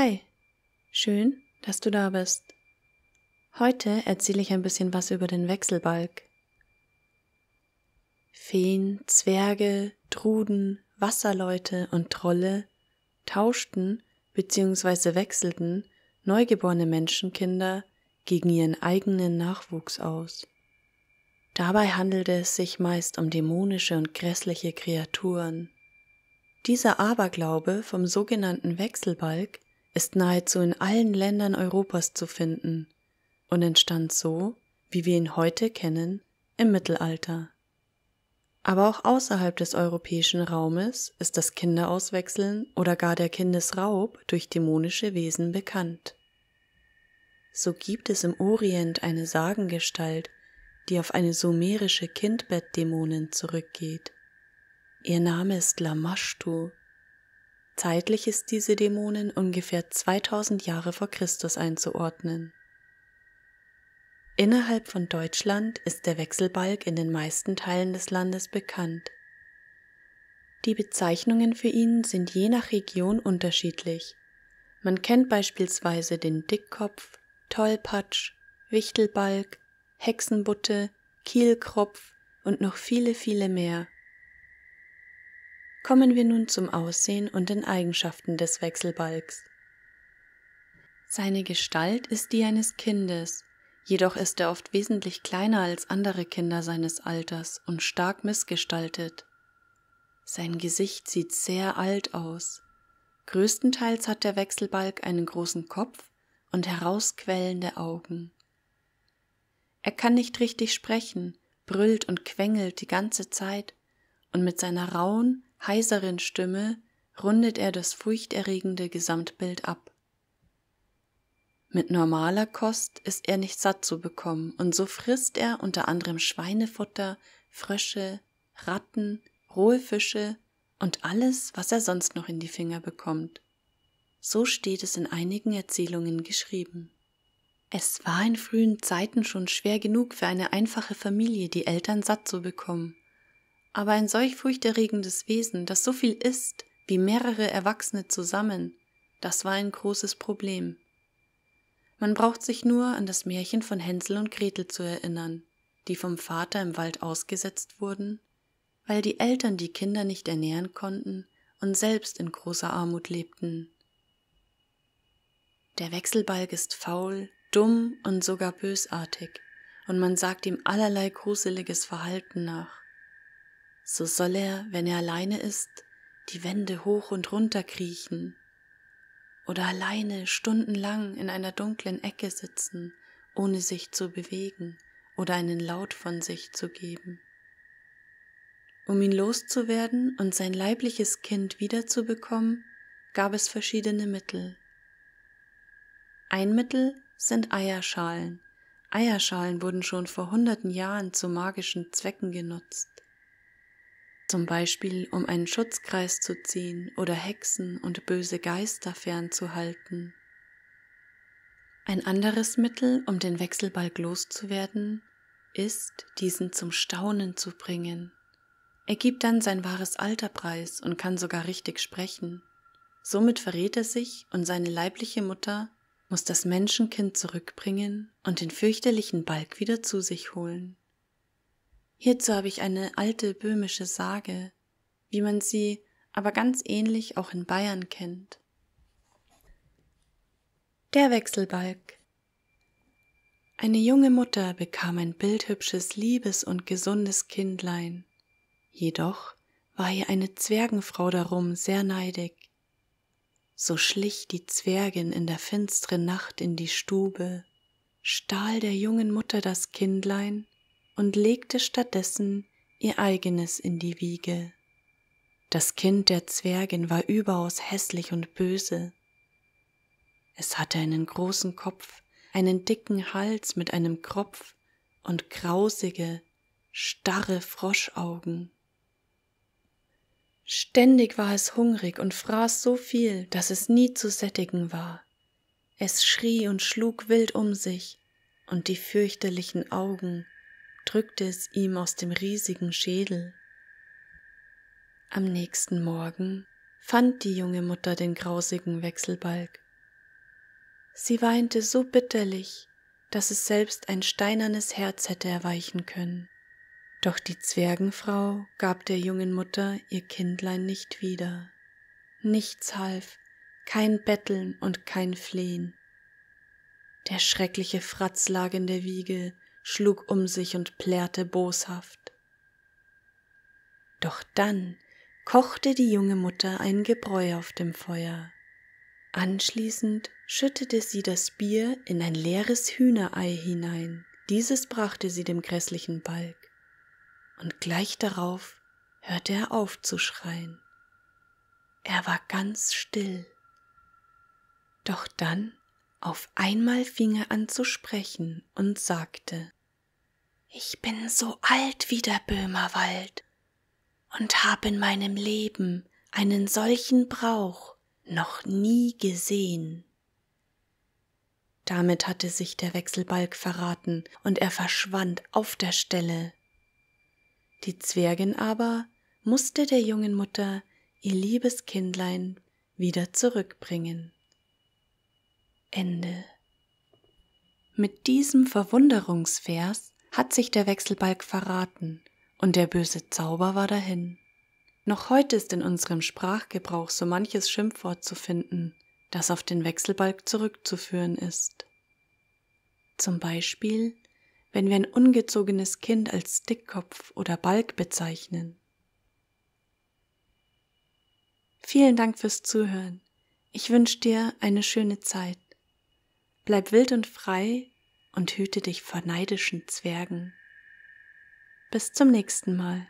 Hi, schön, dass du da bist. Heute erzähle ich ein bisschen was über den Wechselbalg. Feen, Zwerge, Truden, Wasserleute und Trolle tauschten bzw. wechselten neugeborene Menschenkinder gegen ihren eigenen Nachwuchs aus. Dabei handelte es sich meist um dämonische und grässliche Kreaturen. Dieser Aberglaube vom sogenannten Wechselbalg ist nahezu in allen Ländern Europas zu finden und entstand so, wie wir ihn heute kennen, im Mittelalter. Aber auch außerhalb des europäischen Raumes ist das Kinderauswechseln oder gar der Kindesraub durch dämonische Wesen bekannt. So gibt es im Orient eine Sagengestalt, die auf eine sumerische Kindbettdämonin zurückgeht. Ihr Name ist Lamashtu Zeitlich ist diese Dämonin ungefähr 2000 Jahre vor Christus einzuordnen. Innerhalb von Deutschland ist der Wechselbalg in den meisten Teilen des Landes bekannt. Die Bezeichnungen für ihn sind je nach Region unterschiedlich. Man kennt beispielsweise den Dickkopf, Tollpatsch, Wichtelbalg, Hexenbutte, Kielkropf und noch viele, viele mehr. Kommen wir nun zum Aussehen und den Eigenschaften des Wechselbalgs. Seine Gestalt ist die eines Kindes, jedoch ist er oft wesentlich kleiner als andere Kinder seines Alters und stark missgestaltet. Sein Gesicht sieht sehr alt aus. Größtenteils hat der Wechselbalg einen großen Kopf und herausquellende Augen. Er kann nicht richtig sprechen, brüllt und quengelt die ganze Zeit, und mit seiner rauen, heiseren Stimme rundet er das furchterregende Gesamtbild ab. Mit normaler Kost ist er nicht satt zu bekommen, und so frisst er unter anderem Schweinefutter, Frösche, Ratten, rohe Fische und alles, was er sonst noch in die Finger bekommt. So steht es in einigen Erzählungen geschrieben. Es war in frühen Zeiten schon schwer genug für eine einfache Familie, die Eltern satt zu bekommen, aber ein solch furchterregendes Wesen, das so viel isst, wie mehrere Erwachsene zusammen, das war ein großes Problem. Man braucht sich nur an das Märchen von Hänsel und Gretel zu erinnern, die vom Vater im Wald ausgesetzt wurden, weil die Eltern die Kinder nicht ernähren konnten und selbst in großer Armut lebten. Der Wechselbalg ist faul, dumm und sogar bösartig, und man sagt ihm allerlei gruseliges Verhalten nach so soll er, wenn er alleine ist, die Wände hoch und runter kriechen oder alleine stundenlang in einer dunklen Ecke sitzen, ohne sich zu bewegen oder einen Laut von sich zu geben. Um ihn loszuwerden und sein leibliches Kind wiederzubekommen, gab es verschiedene Mittel. Ein Mittel sind Eierschalen. Eierschalen wurden schon vor hunderten Jahren zu magischen Zwecken genutzt zum Beispiel um einen Schutzkreis zu ziehen oder Hexen und böse Geister fernzuhalten. Ein anderes Mittel, um den Wechselbalg loszuwerden, ist, diesen zum Staunen zu bringen. Er gibt dann sein wahres Alter preis und kann sogar richtig sprechen. Somit verrät er sich und seine leibliche Mutter muss das Menschenkind zurückbringen und den fürchterlichen Balg wieder zu sich holen. Hierzu habe ich eine alte böhmische Sage, wie man sie aber ganz ähnlich auch in Bayern kennt. Der Wechselbalg Eine junge Mutter bekam ein bildhübsches, liebes und gesundes Kindlein. Jedoch war ihr eine Zwergenfrau darum sehr neidig. So schlich die Zwergin in der finsteren Nacht in die Stube, stahl der jungen Mutter das Kindlein und legte stattdessen ihr eigenes in die Wiege. Das Kind der Zwergin war überaus hässlich und böse. Es hatte einen großen Kopf, einen dicken Hals mit einem Kropf und grausige, starre Froschaugen. Ständig war es hungrig und fraß so viel, dass es nie zu sättigen war. Es schrie und schlug wild um sich, und die fürchterlichen Augen drückte es ihm aus dem riesigen Schädel. Am nächsten Morgen fand die junge Mutter den grausigen Wechselbalg. Sie weinte so bitterlich, dass es selbst ein steinernes Herz hätte erweichen können. Doch die Zwergenfrau gab der jungen Mutter ihr Kindlein nicht wieder. Nichts half, kein Betteln und kein Flehen. Der schreckliche Fratz lag in der Wiege, schlug um sich und plärrte boshaft. Doch dann kochte die junge Mutter ein Gebräu auf dem Feuer. Anschließend schüttete sie das Bier in ein leeres Hühnerei hinein. Dieses brachte sie dem grässlichen Balg. Und gleich darauf hörte er auf zu schreien. Er war ganz still. Doch dann auf einmal fing er an zu sprechen und sagte ich bin so alt wie der Böhmerwald und hab in meinem Leben einen solchen Brauch noch nie gesehen. Damit hatte sich der Wechselbalg verraten, und er verschwand auf der Stelle. Die Zwergin aber musste der jungen Mutter ihr liebes Kindlein wieder zurückbringen. Ende. Mit diesem Verwunderungsvers hat sich der Wechselbalg verraten und der böse Zauber war dahin. Noch heute ist in unserem Sprachgebrauch so manches Schimpfwort zu finden, das auf den Wechselbalg zurückzuführen ist. Zum Beispiel, wenn wir ein ungezogenes Kind als Dickkopf oder Balg bezeichnen. Vielen Dank fürs Zuhören. Ich wünsche dir eine schöne Zeit. Bleib wild und frei und hüte dich vor neidischen Zwergen. Bis zum nächsten Mal.